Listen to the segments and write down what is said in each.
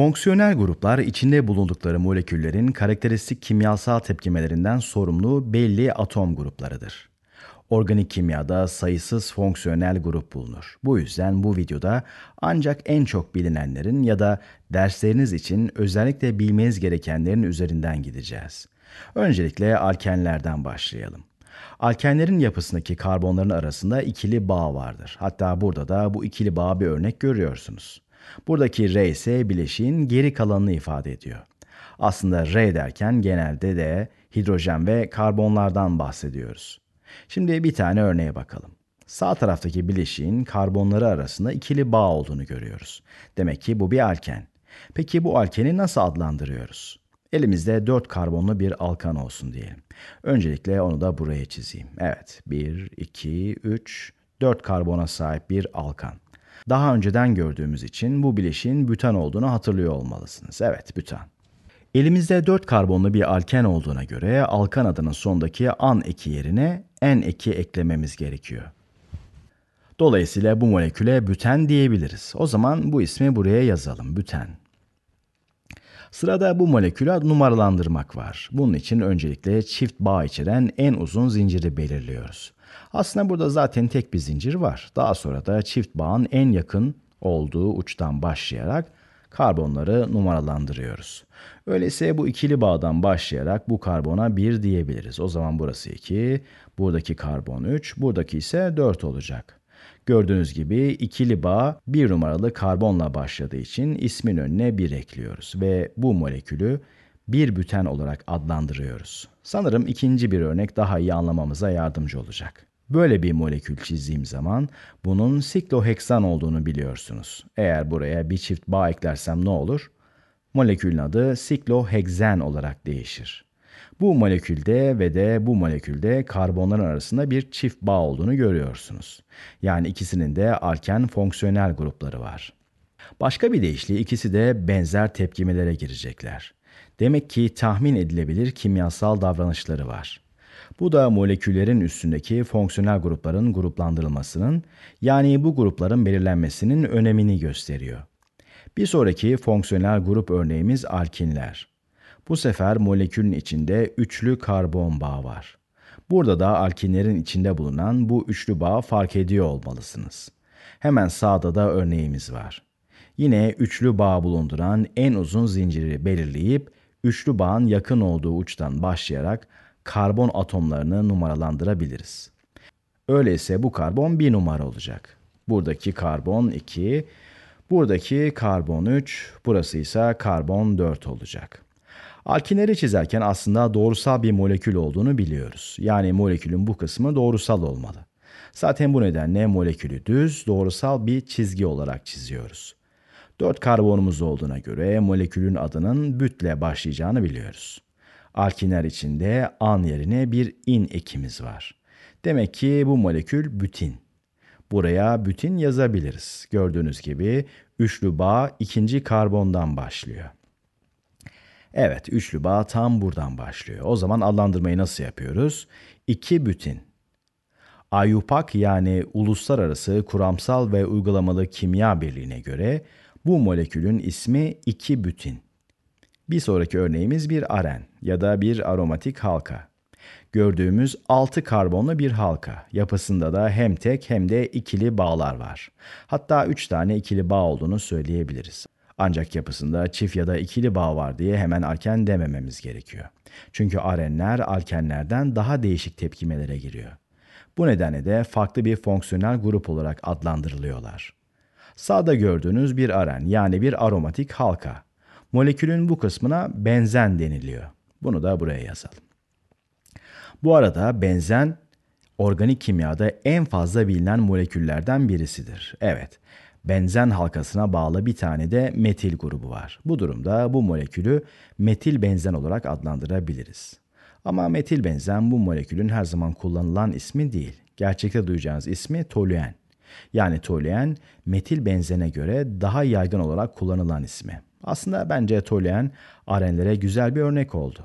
Fonksiyonel gruplar içinde bulundukları moleküllerin karakteristik kimyasal tepkimelerinden sorumlu belli atom gruplarıdır. Organik kimyada sayısız fonksiyonel grup bulunur. Bu yüzden bu videoda ancak en çok bilinenlerin ya da dersleriniz için özellikle bilmeniz gerekenlerin üzerinden gideceğiz. Öncelikle alkenlerden başlayalım. Alkenlerin yapısındaki karbonların arasında ikili bağ vardır. Hatta burada da bu ikili bağ bir örnek görüyorsunuz. Buradaki R ise bileşiğin geri kalanını ifade ediyor. Aslında R derken genelde de hidrojen ve karbonlardan bahsediyoruz. Şimdi bir tane örneğe bakalım. Sağ taraftaki bileşiğin karbonları arasında ikili bağ olduğunu görüyoruz. Demek ki bu bir alken. Peki bu alkeni nasıl adlandırıyoruz? Elimizde 4 karbonlu bir alkan olsun diyelim. Öncelikle onu da buraya çizeyim. Evet, 1, 2, 3, 4 karbona sahip bir alkan daha önceden gördüğümüz için bu bileşiğin bütan olduğunu hatırlıyor olmalısınız. Evet, bütan. Elimizde 4 karbonlu bir alken olduğuna göre alkan adının sondaki an eki yerine en eki eklememiz gerekiyor. Dolayısıyla bu moleküle büten diyebiliriz. O zaman bu ismi buraya yazalım, büten. Sırada bu molekülü numaralandırmak var. Bunun için öncelikle çift bağ içeren en uzun zinciri belirliyoruz. Aslında burada zaten tek bir zincir var. Daha sonra da çift bağın en yakın olduğu uçtan başlayarak karbonları numaralandırıyoruz. Öyleyse bu ikili bağdan başlayarak bu karbona 1 diyebiliriz. O zaman burası 2, buradaki karbon 3, buradaki ise 4 olacak. Gördüğünüz gibi ikili bağ bir numaralı karbonla başladığı için ismin önüne bir ekliyoruz ve bu molekülü bir büten olarak adlandırıyoruz. Sanırım ikinci bir örnek daha iyi anlamamıza yardımcı olacak. Böyle bir molekül çizdiğim zaman bunun sikloheksan olduğunu biliyorsunuz. Eğer buraya bir çift bağ eklersem ne olur? Molekülün adı sikloheksen olarak değişir. Bu molekülde ve de bu molekülde karbonların arasında bir çift bağ olduğunu görüyorsunuz. Yani ikisinin de alken fonksiyonel grupları var. Başka bir deyişle ikisi de benzer tepkimelere girecekler. Demek ki tahmin edilebilir kimyasal davranışları var. Bu da moleküllerin üstündeki fonksiyonel grupların gruplandırılmasının yani bu grupların belirlenmesinin önemini gösteriyor. Bir sonraki fonksiyonel grup örneğimiz alkinler. Bu sefer molekülün içinde üçlü karbon bağ var. Burada da alkinlerin içinde bulunan bu üçlü bağ fark ediyor olmalısınız. Hemen sağda da örneğimiz var. Yine üçlü bağ bulunduran en uzun zinciri belirleyip üçlü bağın yakın olduğu uçtan başlayarak karbon atomlarını numaralandırabiliriz. Öyleyse bu karbon bir numara olacak. Buradaki karbon 2, buradaki karbon 3, burası ise karbon 4 olacak. Alkinleri çizerken aslında doğrusal bir molekül olduğunu biliyoruz. Yani molekülün bu kısmı doğrusal olmalı. Zaten bu nedenle molekülü düz, doğrusal bir çizgi olarak çiziyoruz. 4 karbonumuz olduğuna göre molekülün adının bütle başlayacağını biliyoruz. Alkinler içinde an yerine bir in ekimiz var. Demek ki bu molekül bütin. Buraya bütin yazabiliriz. Gördüğünüz gibi üçlü bağ ikinci karbondan başlıyor. Evet, üçlü bağ tam buradan başlıyor. O zaman adlandırmayı nasıl yapıyoruz? İki bütün. Ayupak yani Uluslararası Kuramsal ve Uygulamalı Kimya Birliği'ne göre bu molekülün ismi iki bütün. Bir sonraki örneğimiz bir aren ya da bir aromatik halka. Gördüğümüz 6 karbonlu bir halka. Yapısında da hem tek hem de ikili bağlar var. Hatta 3 tane ikili bağ olduğunu söyleyebiliriz. Ancak yapısında çift ya da ikili bağ var diye hemen alken demememiz gerekiyor. Çünkü arenler alkenlerden daha değişik tepkimelere giriyor. Bu nedenle de farklı bir fonksiyonel grup olarak adlandırılıyorlar. Sağda gördüğünüz bir aren yani bir aromatik halka. Molekülün bu kısmına benzen deniliyor. Bunu da buraya yazalım. Bu arada benzen organik kimyada en fazla bilinen moleküllerden birisidir. Evet, benzen halkasına bağlı bir tane de metil grubu var. Bu durumda bu molekülü metil benzen olarak adlandırabiliriz. Ama metil benzen bu molekülün her zaman kullanılan ismi değil. Gerçekte duyacağınız ismi toluen. Yani toluen metil benzene göre daha yaygın olarak kullanılan ismi. Aslında bence toluen arenlere güzel bir örnek oldu.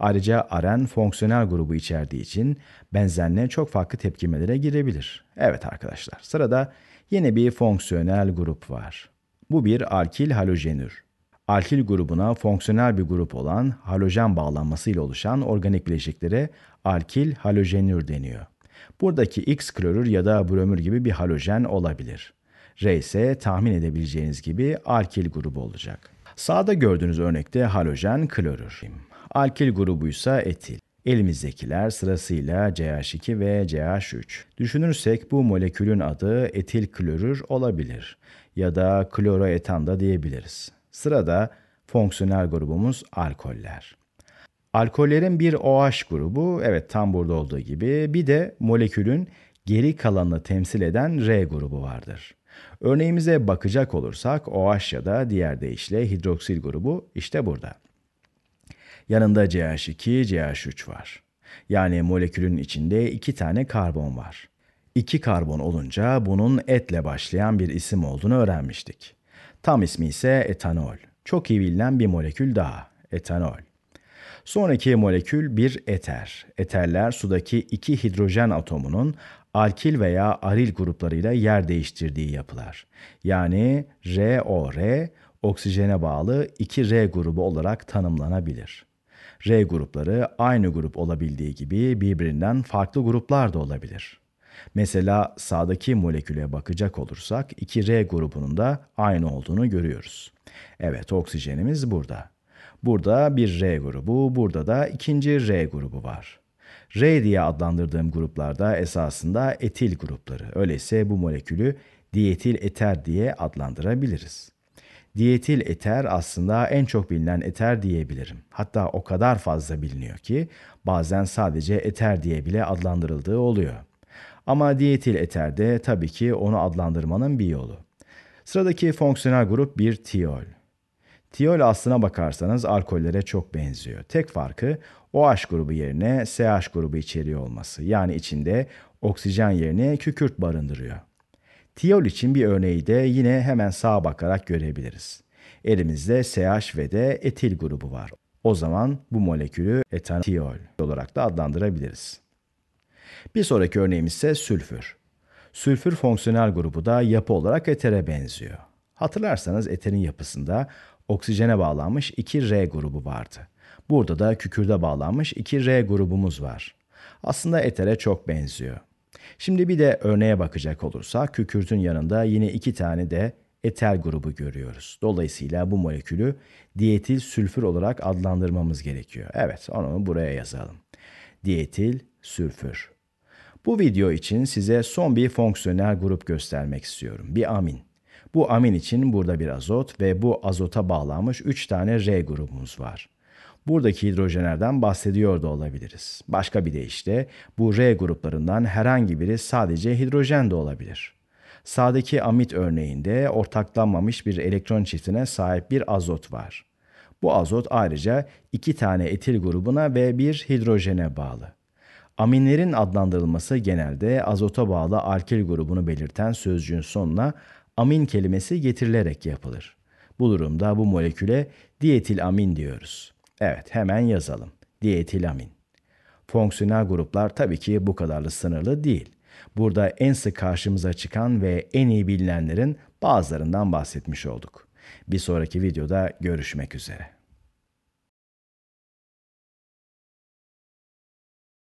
Ayrıca aren fonksiyonel grubu içerdiği için benzenle çok farklı tepkimelere girebilir. Evet arkadaşlar sırada Yine bir fonksiyonel grup var. Bu bir alkil halojenür. Alkil grubuna fonksiyonel bir grup olan halojen bağlanmasıyla oluşan organik bileşiklere alkil halojenür deniyor. Buradaki X klorür ya da bromür gibi bir halojen olabilir. R ise tahmin edebileceğiniz gibi alkil grubu olacak. Sağda gördüğünüz örnekte halojen klorür. Alkil grubuysa etil. Elimizdekiler sırasıyla CH2 ve CH3. Düşünürsek bu molekülün adı etil klorür olabilir ya da kloroetan da diyebiliriz. Sırada fonksiyonel grubumuz alkoller. Alkollerin bir OH grubu, evet tam burada olduğu gibi bir de molekülün geri kalanını temsil eden R grubu vardır. Örneğimize bakacak olursak OH ya da diğer deyişle hidroksil grubu işte burada. Yanında CH2, CH3 var. Yani molekülün içinde iki tane karbon var. İki karbon olunca bunun etle başlayan bir isim olduğunu öğrenmiştik. Tam ismi ise etanol. Çok iyi bilinen bir molekül daha, etanol. Sonraki molekül bir eter. Eterler sudaki iki hidrojen atomunun alkil veya aril gruplarıyla yer değiştirdiği yapılar. Yani ROR, oksijene bağlı 2R grubu olarak tanımlanabilir. R grupları aynı grup olabildiği gibi birbirinden farklı gruplar da olabilir. Mesela sağdaki moleküle bakacak olursak 2R grubunun da aynı olduğunu görüyoruz. Evet oksijenimiz burada. Burada bir R grubu, burada da ikinci R grubu var. R diye adlandırdığım gruplarda esasında etil grupları. Öyleyse bu molekülü dietil eter diye adlandırabiliriz. Diyetil eter aslında en çok bilinen eter diyebilirim. Hatta o kadar fazla biliniyor ki bazen sadece eter diye bile adlandırıldığı oluyor. Ama diyetil eter de tabii ki onu adlandırmanın bir yolu. Sıradaki fonksiyonel grup bir tiol. Tiol aslına bakarsanız alkollere çok benziyor. Tek farkı OH grubu yerine CH grubu içeriği olması. Yani içinde oksijen yerine kükürt barındırıyor. Tiol için bir örneği de yine hemen sağa bakarak görebiliriz. Elimizde CH ve de etil grubu var. O zaman bu molekülü etanol olarak da adlandırabiliriz. Bir sonraki örneğimiz ise sülfür. Sülfür fonksiyonel grubu da yapı olarak etere benziyor. Hatırlarsanız eterin yapısında oksijene bağlanmış 2R grubu vardı. Burada da kükürde bağlanmış 2R grubumuz var. Aslında etere çok benziyor. Şimdi bir de örneğe bakacak olursak kükürtün yanında yine iki tane de etel grubu görüyoruz. Dolayısıyla bu molekülü dietil sülfür olarak adlandırmamız gerekiyor. Evet onu buraya yazalım. Dietil sülfür. Bu video için size son bir fonksiyonel grup göstermek istiyorum. Bir amin. Bu amin için burada bir azot ve bu azota bağlanmış 3 tane R grubumuz var buradaki hidrojenlerden bahsediyor da olabiliriz. Başka bir deyişle bu R gruplarından herhangi biri sadece hidrojen de olabilir. Sağdaki amit örneğinde ortaklanmamış bir elektron çiftine sahip bir azot var. Bu azot ayrıca iki tane etil grubuna ve bir hidrojene bağlı. Aminlerin adlandırılması genelde azota bağlı alkil grubunu belirten sözcüğün sonuna amin kelimesi getirilerek yapılır. Bu durumda bu moleküle dietil amin diyoruz. Evet hemen yazalım. Diyetilamin. Fonksiyonel gruplar tabii ki bu kadarlı sınırlı değil. Burada en sık karşımıza çıkan ve en iyi bilinenlerin bazılarından bahsetmiş olduk. Bir sonraki videoda görüşmek üzere.